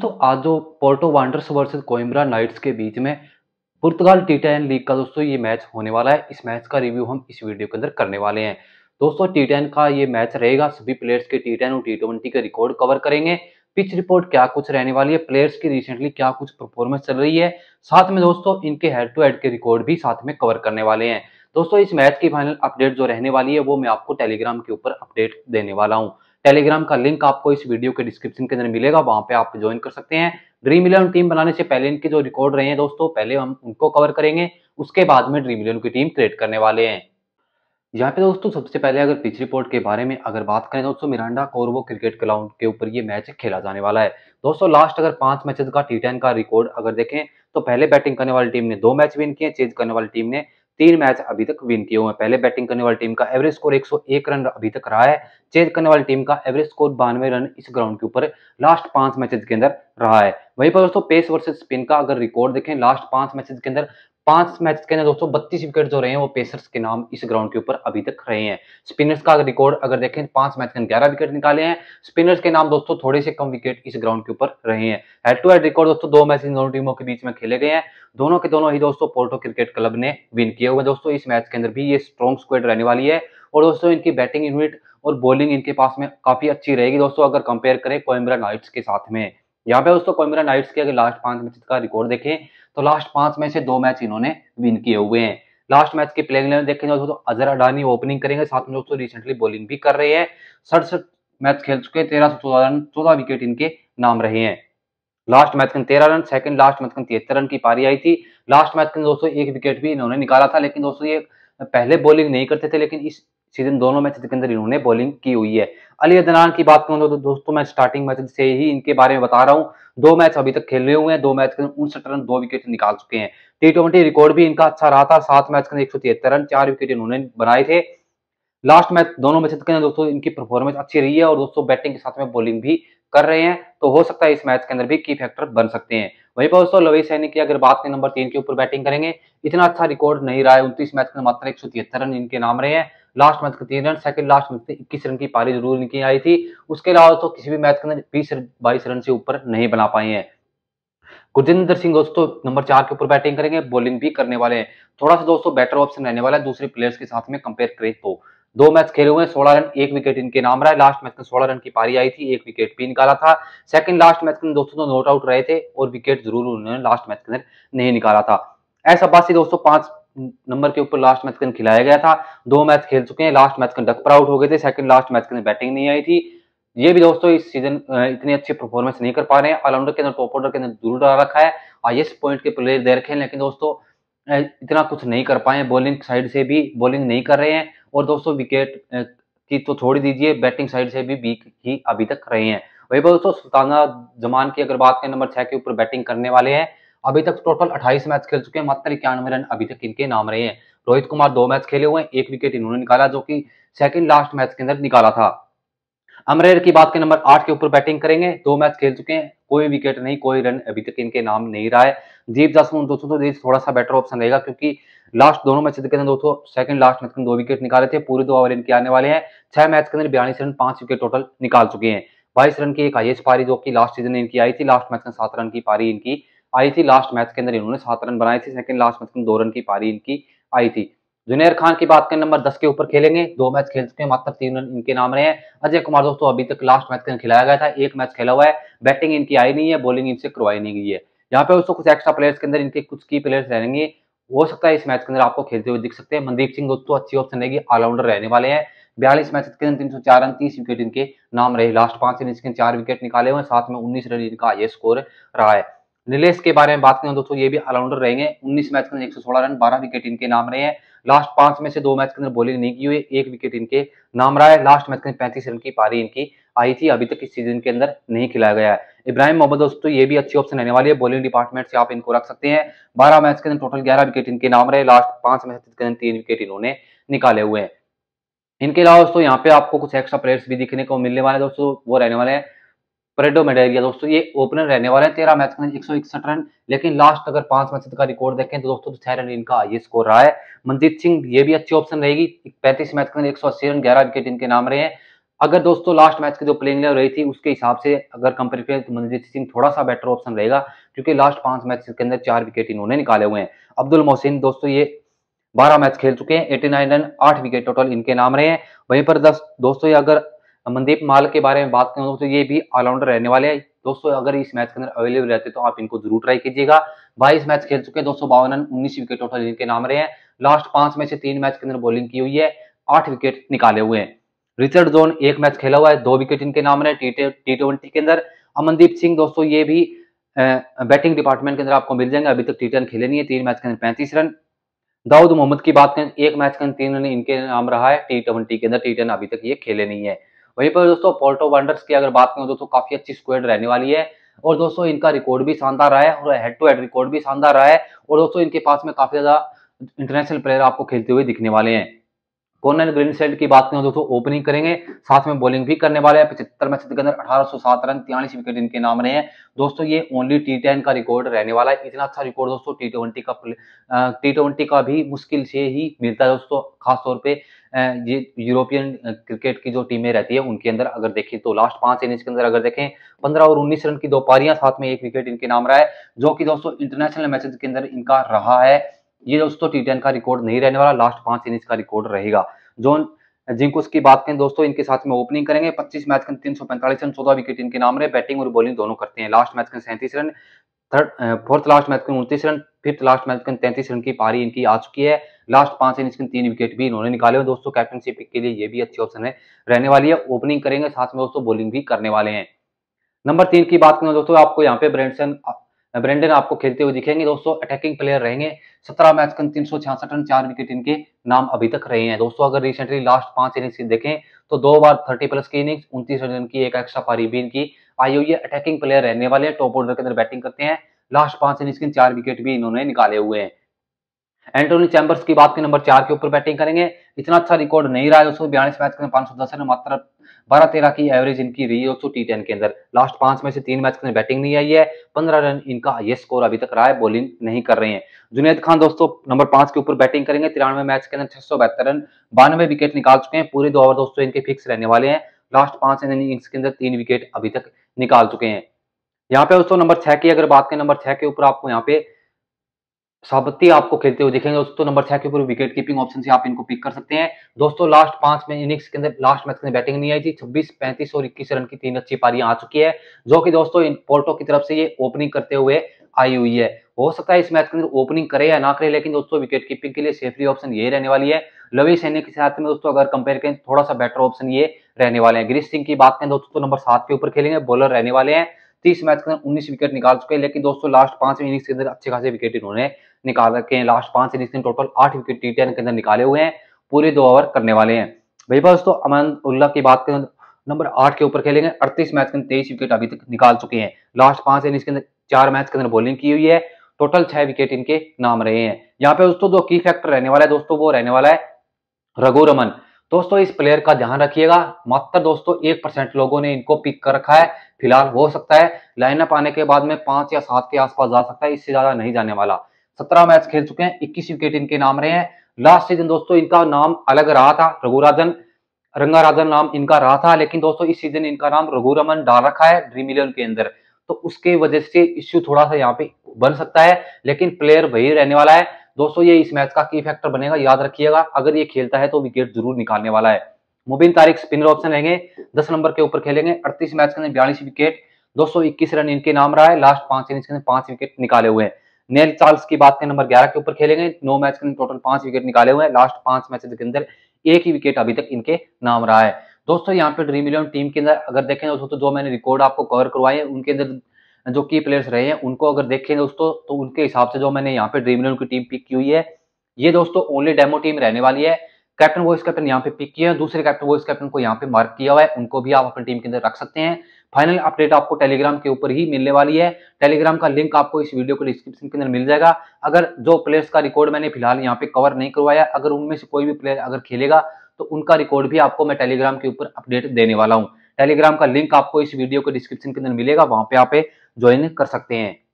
दोस्तों आज जो Porto Wanderers versus Coimbra Knights के बीच में पुर्तगाल टी टेन लीग का दोस्तों ये मैच होने वाला है इस मैच का रिव्यू हम इस वीडियो के अंदर करने वाले हैं दोस्तों टी टेन का ये मैच रहेगा सभी प्लेयर्स के टी टेन और टी ट्वेंटी के रिकॉर्ड कवर करेंगे पिच रिपोर्ट क्या कुछ रहने वाली है प्लेयर्स की रिसेंटली क्या कुछ परफॉर्मेंस चल रही है साथ में दोस्तों इनके हेड टू हेड के रिकॉर्ड भी साथ में कवर करने वाले हैं दोस्तों इस मैच की फाइनल अपडेट जो रहने वाली है वो मैं आपको टेलीग्राम के ऊपर अपडेट देने वाला हूँ टेलीग्राम का लिंक आपको इस वीडियो के डिस्क्रिप्शन के अंदर मिलेगा वहां पे आप ज्वाइन कर सकते हैं ड्रीम इलेवन टीम बनाने से पहले इनके जो रिकॉर्ड रहे हैं दोस्तों पहले हम उनको कवर करेंगे उसके बाद में ड्रीम इलेवन की टीम क्रिएट करने वाले हैं यहाँ पे दोस्तों सबसे पहले अगर पिच रिपोर्ट के बारे में अगर बात करें दोस्तों मिरांडा कोरबो क्रिकेट ग्राउंड के ऊपर ये मैच खेला जाने वाला है दोस्तों लास्ट अगर पांच मैचेस का टी का रिकॉर्ड अगर देखें तो पहले बैटिंग करने वाली टीम ने दो मैच विन किए चेज करने वाली टीम ने तीन मैच अभी तक विन किए हुए हैं पहले बैटिंग करने वाली टीम का एवरेज स्कोर 101 रन अभी तक रहा है चेज करने वाली टीम का एवरेज स्कोर बानवे रन इस ग्राउंड के ऊपर लास्ट पांच मैचेस के अंदर रहा है वहीं पर दोस्तों पेस वर्सेस स्पिन का अगर रिकॉर्ड देखें लास्ट पांच मैचेस के अंदर पांच मैच के अंदर दोस्तों बत्तीस विकेट जो रहे हैं वो पेसर्स के नाम इस ग्राउंड के ऊपर अभी तक रहे हैं स्पिनर्स का रिकॉर्ड अगर देखें पांच मैच के अंदर ग्यारह विकेट निकाले हैं स्पिनर्स के नाम दोस्तों थोड़े से कम विकेट इस ग्राउंड के ऊपर रहे हैं हेड टू हेड रिकॉर्ड दोस्तों दो मैच इन दोनों टीमों के बीच में खेले गए हैं दोनों के दोनों ही दोस्तों पोर्टो क्रिकेट क्लब ने विन किए हुए दोस्तों इस मैच के अंदर भी ये स्ट्रॉन्ग स्क्वेड रहने वाली है और दोस्तों इनकी बैटिंग यूनिट और बॉलिंग इनके पास में काफी अच्छी रहेगी दोस्तों अगर कंपेयर करें कोयम्बरा नाइट्स के साथ में यहाँ पे दोस्तों कोयमरा नाइट्स के अगर लास्ट पांच मैच का रिकॉर्ड देखें तो लास्ट पांच में से दो मैच इन्होंने विन किए हुए हैं लास्ट मैच के प्लेइंग इलेवन देखें दोस्तों अजहर अडानी ओपनिंग करेंगे साथ में दोस्तों रिसेंटली बॉलिंग भी कर रहे हैं सड़सठ मैच खेल चुके हैं तेरह सौ चौदह विकेट इनके नाम रहे हैं लास्ट मैच के तेरह रन सेकंड लास्ट मैच के तिहत्तर रन की पारी आई थी लास्ट मैच के दोस्तों एक विकेट भी इन्होंने निकाला था लेकिन दोस्तों ये पहले बॉलिंग नहीं करते थे लेकिन इस सीजन दोनों मैच के अंदर इन्होंने बॉलिंग की हुई है अली अदनान की बात करूं तो दोस्तों मैं स्टार्टिंग मैच से ही इनके बारे में बता रहा हूँ दो मैच अभी तक खेले हुए हैं दो मैच के अंदर उनसठ रन दो विकेट निकाल चुके हैं टी ट्वेंटी रिकॉर्ड भी इनका अच्छा रहा था सात मैच के अंदर एक सौ तिहत्तर रन चार विकेट इन्होंने बनाए थे लास्ट मैच दोनों मैच के अंदर दोस्तों इनकी परफॉर्मेंस अच्छी रही है और दोस्तों बैटिंग के साथ में बॉलिंग भी कर रहे हैं तो हो सकता है इस मैच के अंदर भी की फैक्टर बन सकते हैं वहीं पर दोस्तों लवी सैनी की अगर बात करें नंबर तीन के ऊपर बैटिंग करेंगे इतना अच्छा रिकॉर्ड नहीं रहा है उनतीस मैच में मात्र एक रन इनके नाम रहे हैं लास्ट मैच के तीन रन सेकंड लास्ट मैच में इक्कीस रन की पारी जरूर इनकी आई थी उसके अलावा दोस्तों किसी भी मैच के अंदर बीस बाईस रन से ऊपर नहीं बना पाए हैं गुरजिंदर सिंह दोस्तों नंबर चार के ऊपर बैटिंग करेंगे बॉलिंग भी करने वाले हैं थोड़ा सा दोस्तों बेटर ऑप्शन रहने वाला है दूसरे प्लेयर्स के साथ में कंपेयर करें तो दो मैच खेले हुए सोलह रन एक विकेट इनके नाम रहा है लास्ट मैच में सोलह रन की पारी आई थी एक विकेट भी निकाला था सेकंड लास्ट मैच में दोस्तों तो आउट रहे थे और विकेट जरूर उन्होंने लास्ट मैच के अंदर नहीं निकाला था एस अब्बासी दोस्तों पांच नंबर के ऊपर लास्ट मैच के खिलाया गया था दो मैच खेल चुके हैं लास्ट मैच के डक पर आउट हो गए थे सेकंड लास्ट मैच के अंदर बैटिंग नहीं आई थी ये भी दोस्तों इस सीजन इतनी अच्छी परफॉर्मेंस नहीं कर पा रहे हैं ऑलराउंडर के अंदर टॉप ऑर्डर के अंदर जरूर डाल रखा है हाइएस्ट पॉइंट के प्लेयर दे रखे हैं लेकिन दोस्तों इतना कुछ नहीं कर पाए बॉलिंग साइड से भी बॉलिंग नहीं कर रहे हैं और दोस्तों विकेट की तो छोड़ दीजिए बैटिंग साइड से भी वीक ही अभी तक रहे हैं वही पर दोस्तों सुल्ताना जमान की अगर बात करें नंबर छह के ऊपर बैटिंग करने वाले हैं अभी तक टोटल 28 मैच खेल चुके हैं मात्र इक्यानवे रन अभी तक इनके नाम रहे हैं रोहित कुमार दो मैच खेले हुए हैं एक विकेट इन्होंने निकाला जो कि सेकंड लास्ट मैच के अंदर निकाला था अमरेर की बात के नंबर आठ के ऊपर बैटिंग करेंगे दो मैच खेल चुके हैं कोई विकेट नहीं कोई रन अभी तक इनके नाम नहीं रहा है दीप जासून दोस्तों तो दीप थोड़ा सा बेटर ऑप्शन रहेगा क्योंकि लास्ट दोनों मैच के अंदर दोस्तों सेकंड लास्ट मैच के दो विकेट निकाले थे पूरे दो ओवर इनके आने वाले हैं छह मैच के अंदर बयालीस रन पांच विकेट टोटल निकाल चुके हैं बाईस रन की एक हाइएस्ट पारी जो की लास्ट सीजन इनकी आई थी लास्ट मैच में सात रन की पारी इनकी आई थी लास्ट मैच के अंदर इन्होंने सात रन बनाए थे सेकंड लास्ट मैच में दो रन की पारी इनकी आई थी जुनेर खान की बात करें नंबर दस के ऊपर खेलेंगे दो मैच खेल चुके हैं मात्र तीन रन इनके नाम रहे हैं अजय कुमार दोस्तों अभी तक लास्ट मैच खिलाया गया था एक मैच खेला हुआ है बैटिंग इनकी आई नहीं है बॉलिंग इनसे करवाई नहीं गई है यहाँ पे दोस्तों कुछ एक्स्ट्रा प्लेयर्स के अंदर इनके कुछ की प्लेयर्स रहेंगे हो सकता है इस मैच के अंदर आपको खेलते हुए दिख सकते हैं मनदीप सिंह दोस्तों अच्छी ऑप्शन रहेगी ऑलराउंडर रहने वाले हैं बयालीस मैच के अंदर तीन सौ चार रन तीस विकेट इनके नाम रहे लास्ट पांच रन के चार विकेट निकाले हुए साथ में उन्नीस रन इनका ये स्कोर रहा है निलेश के बारे में बात करें दोस्तों तो ये भी ऑलराउंडर रहेंगे 19 मैच के अंदर 116 रन 12 विकेट इनके नाम रहे हैं लास्ट पांच में से दो मैच के अंदर बॉलिंग नहीं की हुई एक विकेट इनके नाम रहा है लास्ट मैच के अंदर पैंतीस रन की पारी इनकी आई थी अभी तक इस सीजन के अंदर नहीं खिलाया गया है इब्राहिम मोहम्मद दोस्तों ये भी अच्छी ऑप्शन रहने वाली है बॉलिंग डिपार्टमेंट से आप इनको रख सकते हैं बारह मैच के अंदर टोटल ग्यारह विकेट इनके नाम रहे लास्ट पांच मैच के अंदर तीन विकेट इन्होंने निकाले हुए हैं इनके अलावा दोस्तों यहाँ पे आपको कुछ एक्स्ट्रा प्लेयर्स भी दिखने को मिलने वाले दोस्तों वो रहने वाले हैं परेडो में रह दोस्तों ये ओपनर रहने वाले हैं तेरह मैच के अंदर एक रन लेकिन लास्ट अगर पांच मैच का रिकॉर्ड देखें तो दोस्तों तो छह रन इनका ये स्कोर रहा है मनजीत सिंह ये भी अच्छी ऑप्शन रहेगी पैंतीस मैच के अंदर एक सौ अस्सी रन ग्यारह विकेट इनके नाम रहे हैं अगर दोस्तों लास्ट मैच की जो प्लेइंग लेवल रही थी उसके हिसाब से अगर कंपेयर करें तो मनजीत सिंह थोड़ा सा बेटर ऑप्शन रहेगा क्योंकि लास्ट पांच मैच के अंदर चार विकेट इन्होंने निकाले हुए हैं अब्दुल मोहसिन दोस्तों ये बारह मैच खेल चुके हैं एटी नाइन रन आठ विकेट टोटल इनके नाम रहे हैं वहीं पर दस दोस्तों ये अगर मनदीप माल के बारे में बात करें दोस्तों ये भी ऑलराउंडर रहने वाले हैं दोस्तों अगर इस मैच के अंदर अवेलेबल रहते तो आप इनको जरूर ट्राई कीजिएगा बाईस मैच खेल चुके हैं दो सौ बावन रन उन्नीस विकेट टोटल इनके नाम रहे हैं लास्ट पांच में से तीन मैच के अंदर बॉलिंग की हुई है आठ विकेट निकाले हुए हैं रिचर्ड जोन एक मैच खेला हुआ है दो विकेट इनके नाम रहे टी ट्वेंटी के अंदर अमनदीप सिंह दोस्तों ये भी बैटिंग डिपार्टमेंट के अंदर आपको मिल जाएंगे अभी तक टी खेले नहीं है तीन मैच के अंदर पैंतीस रन दाऊद मोहम्मद की बात करें एक मैच के अंदर तीन रन इनके नाम रहा है टी ट्वेंटी के अंदर टी अभी तक ये खेले नहीं है वहीं पर दोस्तों पोर्टो वंडर्स की अगर बात करें तो दोस्तों काफी अच्छी स्क्वेड रहने वाली है और दोस्तों इनका रिकॉर्ड भी शानदार रहा है और हेड टू हेड रिकॉर्ड भी शानदार रहा है और दोस्तों इनके पास में काफी ज्यादा इंटरनेशनल प्लेयर आपको खेलते हुए दिखने वाले हैं कॉर्नर ग्रीन की बात करें दोस्तों ओपनिंग करेंगे साथ में बॉलिंग भी करने वाले हैं पिछहत्तर मैच के अंदर अठारह रन तिहालीस विकेट इनके नाम रहे हैं दोस्तों ये ओनली टी टेन का रिकॉर्ड रहने वाला है इतना अच्छा रिकॉर्ड दोस्तों टी ट्वेंटी का टी ट्वेंटी का भी मुश्किल से ही मिलता है दोस्तों खासतौर पर ये यूरोपियन क्रिकेट की जो टीमें रहती है उनके अंदर अगर देखें तो लास्ट पांच इनिंग्स के अंदर अगर देखें पंद्रह और उन्नीस रन की दो पारियां साथ में एक विकेट इनके नाम रहा है जो कि दोस्तों इंटरनेशनल मैचेस के अंदर इनका रहा है ये दोस्तों टी का रिकॉर्ड नहीं रहने वाला लास्ट पांच इनिंग्स का रिकॉर्ड रहेगा जॉन जिंकुस की बात करें दोस्तों इनके साथ में ओपनिंग करेंगे 25 मैच के तीन सौ पैंतालीस रन चौदह विकेट इनके नाम रहे बैटिंग और बॉलिंग दोनों करते हैं लास्ट मैच के सैंतीस run third fourth last match के उनतीस रन फिफ्थ लास्ट मैच के तैंतीस रन की पारी इनकी आ चुकी है लास्ट पांच इनिंग्स के तीन विकेट भी इन्होंने निकाले हैं दोस्तों कैप्टनशिप के लिए ये भी अच्छी ऑप्शन है रहने वाली है ओपनिंग करेंगे साथ में दोस्तों बॉलिंग भी करने वाले हैं नंबर तीन की बात करें दोस्तों आपको यहाँ पे ब्रेंडसन ब्रेंडन आपको खेलते हुए दिखेंगे दोस्तों अटैकिंग प्लेयर रहेंगे सत्रह मैच कन तीन सौ छियासठ रन चार विकेट इनके नाम अभी तक रहे हैं दोस्तों अगर रिसेंटली लास्ट पांच इनिंग्स देखें तो दो बार थर्टी प्लस की इनिंग्स उनतीस रन की एक एक्स्ट्रा पारी भी इनकी आई हुई है अटैकिंग प्लेयर रहने वाले हैं टॉप ऑर्डर के अंदर बैटिंग करते हैं लास्ट पांच इनिंग्स के चार विकेट भी इन्होंने निकाले हुए हैं एंटोनी चैम्बर्स की बात की नंबर चार के ऊपर बैटिंग करेंगे इतना अच्छा रिकॉर्ड नहीं रहा है दोस्तों बयालीस मैच के पांच सौ दस रन मात्र बारह तेरह की एवरेज इनकी रही है टी टेन के अंदर लास्ट पांच में से तीन मैच के बैटिंग नहीं आई है पंद्रह रन इनका ये स्कोर अभी तक रहा है बॉलिंग नहीं कर रहे हैं जुनेद खान दोस्तों नंबर पांच के ऊपर बैटिंग करेंगे तिरानवे मैच के अंदर छह सौ बहत्तर रन बानवे विकेट निकाल चुके हैं पूरे दो ओवर दोस्तों इनके फिक्स रहने वाले हैं लास्ट पांच इनिंग्स के अंदर तीन विकेट अभी तक निकाल चुके हैं यहाँ पे दोस्तों नंबर छह की अगर बात करें नंबर छह के ऊपर आपको यहाँ पे साबत्ती आपको खेलते हुए दिखेंगे दोस्तों नंबर छह के ऊपर विकेट कीपिंग ऑप्शन से आप इनको पिक कर सकते हैं दोस्तों लास्ट पांच में इनिंग्स के अंदर लास्ट मैच के अंदर बैटिंग नहीं आई थी छब्बीस पैंतीस और इक्कीस रन की तीन अच्छी पारियां आ चुकी है जो कि दोस्तों इन पोर्टो की तरफ से ये ओपनिंग करते हुए आई हुई है हो सकता है इस मैच के अंदर ओपनिंग करे या ना करे लेकिन दोस्तों विकेट कीपिंग के लिए सेफली ऑप्शन ये रहने वाली है लवी सैनिक के साथ में दोस्तों अगर कंपेयर करें थोड़ा सा बेटर ऑप्शन ये रहने वाले हैं गिरीश सिंह की बात करें दोस्तों नंबर सात के ऊपर खेलेंगे बॉलर रहने वाले हैं तीस मैच के अंदर उन्नीस विकेट निकाल चुके हैं लेकिन दोस्तों लास्ट पांच इनिंग्स के अंदर अच्छे खासे विकेट इन्होंने निकाल रखे हैं लास्ट पांच इनिंग्स में टोटल आठ विकेट टी के अंदर निकाले हुए हैं पूरे दो ओवर करने वाले हैं वही बस दोस्तों अमन उल्ला की बात करें नंबर तो आठ के ऊपर खेलेंगे अड़तीस मैच के अंदर तेईस विकेट अभी तक निकाल चुके हैं लास्ट पांच इनिंग्स के अंदर चार मैच के अंदर बॉलिंग की हुई है टोटल छह विकेट इनके नाम रहे हैं यहाँ पे दोस्तों जो की फैक्टर रहने वाला है दोस्तों वो रहने वाला है रघु रमन दोस्तों इस प्लेयर का ध्यान रखिएगा मात्र दोस्तों एक परसेंट लोगों ने इनको पिक कर रखा है फिलहाल हो सकता है लाइनअप आने के बाद में पांच या सात के आसपास जा सकता है इससे ज्यादा नहीं जाने वाला सत्रह मैच खेल चुके हैं इक्कीस विकेट इनके नाम रहे हैं लास्ट सीजन दोस्तों इनका नाम अलग रहा था रघुराजन रंगाराजन नाम इनका रहा था लेकिन दोस्तों इस सीजन इनका नाम रघुरमन डाल रखा है ड्रीम इलेवन के अंदर तो उसके वजह से इश्यू थोड़ा सा यहाँ पे बन सकता है लेकिन प्लेयर वही रहने वाला है दोस्तों ये इस मैच का की फैक्टर बनेगा याद रखिएगा अगर ये खेलता है तो विकेट जरूर निकालने वाला है मुबिन तारिक स्पिनर ऑप्शन रहेंगे दस नंबर के ऊपर खेलेंगे अड़तीस मैच के अंदर बयालीस विकेट दो इक्कीस रन इनके नाम रहा है लास्ट पांच इनिंग्स के अंदर पांच विकेट निकाले हुए हैं नेल चार्ल्स की बात करें नंबर ग्यारह के ऊपर खेलेंगे नौ मैच के अंदर टोटल पांच विकेट निकाले हुए हैं लास्ट पांच मैच के अंदर एक ही विकेट अभी तक इनके नाम रहा है दोस्तों यहाँ पे ड्रीम इलेवन टीम के अंदर अगर देखें दोस्तों तो जो मैंने रिकॉर्ड आपको कवर करवाए उनके अंदर जो की प्लेयर्स रहे हैं उनको अगर देखें दोस्तों तो उनके हिसाब से जो मैंने यहाँ पे ड्रीम इलेवन की टीम पिक की हुई है ये दोस्तों ओनली डेमो टीम रहने वाली है कैप्टन वॉइस कैप्टन यहाँ पे पिक किया है दूसरे कैप्टन वॉइस कैप्टन को यहाँ पे मार्क किया हुआ है उनको भी आप अपनी टीम के अंदर रख सकते हैं फाइनल अपडेट आपको टेलीग्राम के ऊपर ही मिलने वाली है टेलीग्राम का लिंक आपको इस वीडियो को डिस्क्रिप्शन के अंदर मिल जाएगा अगर जो प्लेयर्स का रिकॉर्ड मैंने फिलहाल यहाँ पे कवर नहीं करवाया अगर उनमें से कोई भी प्लेयर अगर खेलेगा तो उनका रिकॉर्ड भी आपको मैं टेलीग्राम के ऊपर अपडेट देने वाला हूँ टेलीग्राम का लिंक आपको इस वीडियो के डिस्क्रिप्शन के अंदर मिलेगा वहां पे आप ज्वाइन कर सकते हैं